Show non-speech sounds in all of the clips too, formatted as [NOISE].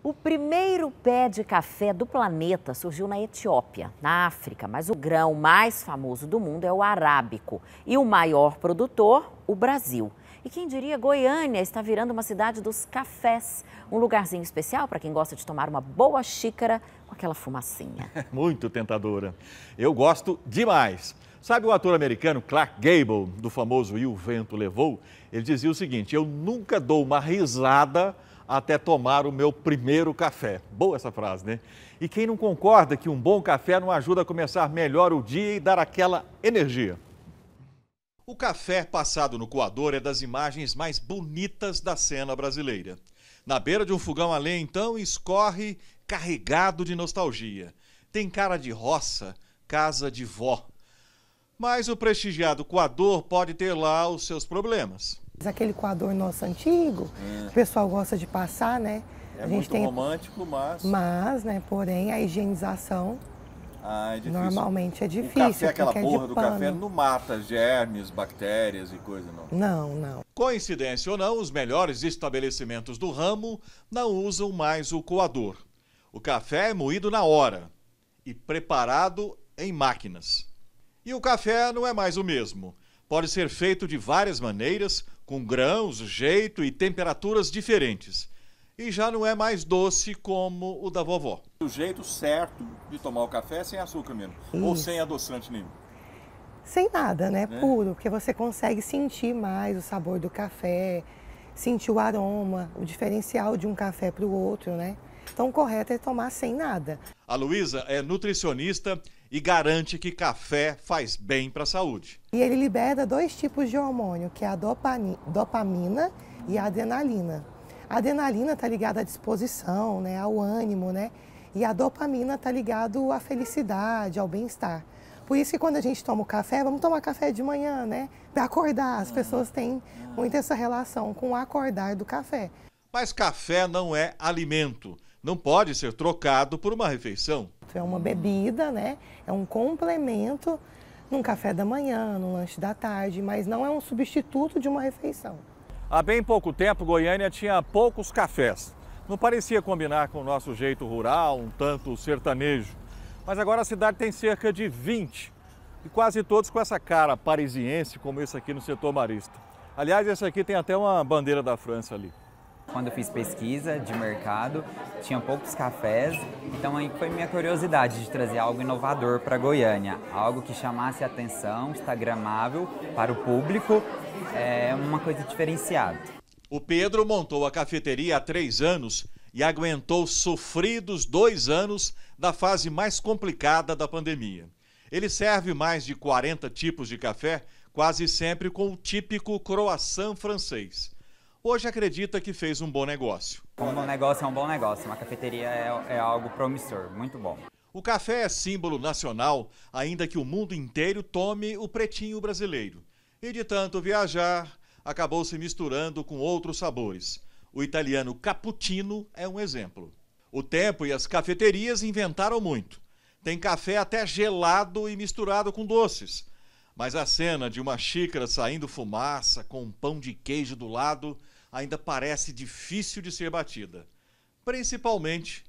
O primeiro pé de café do planeta surgiu na Etiópia, na África, mas o grão mais famoso do mundo é o arábico e o maior produtor, o Brasil. E quem diria, Goiânia está virando uma cidade dos cafés, um lugarzinho especial para quem gosta de tomar uma boa xícara com aquela fumacinha. [LAUGHS] Muito tentadora. Eu gosto demais. Sabe o ator americano Clark Gable, do famoso E o Vento Levou? Ele dizia o seguinte: Eu nunca dou uma risada até tomar o meu primeiro café. Boa essa frase, né? E quem não concorda que um bom café não ajuda a começar melhor o dia e dar aquela energia? O café passado no coador é das imagens mais bonitas da cena brasileira. Na beira de um fogão a lenha, então, escorre carregado de nostalgia. Tem cara de roça, casa de vó. Mas o prestigiado coador pode ter lá os seus problemas. Aquele coador nosso antigo, hum. o pessoal gosta de passar, né? É a gente muito tem... romântico, mas... Mas, né, porém, a higienização ah, é normalmente é difícil. O café, aquela é porra é do pano. café, não mata germes, bactérias e coisa, não. Não, não. Coincidência ou não, os melhores estabelecimentos do ramo não usam mais o coador. O café é moído na hora e preparado em máquinas. E o café não é mais o mesmo. Pode ser feito de várias maneiras, com grãos, jeito e temperaturas diferentes. E já não é mais doce como o da vovó. O jeito certo de tomar o café é sem açúcar mesmo, Isso. Hum. ou sem adoçante nenhum. Sem nada, né? É. Puro, porque você consegue sentir mais o sabor do café, sentir o aroma, o diferencial de um café para o outro, né? Então, o correto é tomar sem nada. A Luísa é nutricionista e garante que café faz bem para a saúde. E ele libera dois tipos de hormônio, que é a dopamina e a adrenalina. A adrenalina está ligada à disposição, né, ao ânimo, né? E a dopamina está ligada à felicidade, ao bem-estar. Por isso que quando a gente toma o café, vamos tomar café de manhã, né? Para acordar. As pessoas têm muito essa relação com o acordar do café. Mas café não é alimento não pode ser trocado por uma refeição. É uma bebida, né? É um complemento num café da manhã, num lanche da tarde, mas não é um substituto de uma refeição. Há bem pouco tempo, Goiânia tinha poucos cafés. Não parecia combinar com o nosso jeito rural, um tanto sertanejo. Mas agora a cidade tem cerca de 20, e quase todos com essa cara parisiense, como esse aqui no setor marista. Aliás, esse aqui tem até uma bandeira da França ali quando eu fiz pesquisa de mercado, tinha poucos cafés, então aí foi minha curiosidade de trazer algo inovador para Goiânia, algo que chamasse atenção, instagramável para o público, é uma coisa diferenciada. O Pedro montou a cafeteria há três anos e aguentou sofridos dois anos da fase mais complicada da pandemia. Ele serve mais de 40 tipos de café, quase sempre com o típico croissant francês hoje acredita que fez um bom negócio. Um bom negócio é um bom negócio, uma cafeteria é, é algo promissor, muito bom. O café é símbolo nacional, ainda que o mundo inteiro tome o pretinho brasileiro. E de tanto viajar, acabou se misturando com outros sabores. O italiano cappuccino é um exemplo. O tempo e as cafeterias inventaram muito. Tem café até gelado e misturado com doces. Mas a cena de uma xícara saindo fumaça com um pão de queijo do lado ainda parece difícil de ser batida, principalmente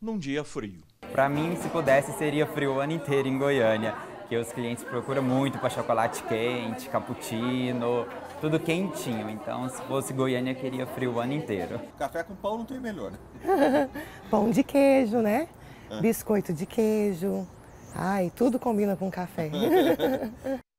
num dia frio. Para mim, se pudesse, seria frio o ano inteiro em Goiânia, que os clientes procuram muito para chocolate quente, cappuccino, tudo quentinho. Então, se fosse Goiânia, queria frio o ano inteiro. Café com pão não tem melhor, né? [LAUGHS] pão de queijo, né? É. Biscoito de queijo. Ai, tudo combina com café. [LAUGHS]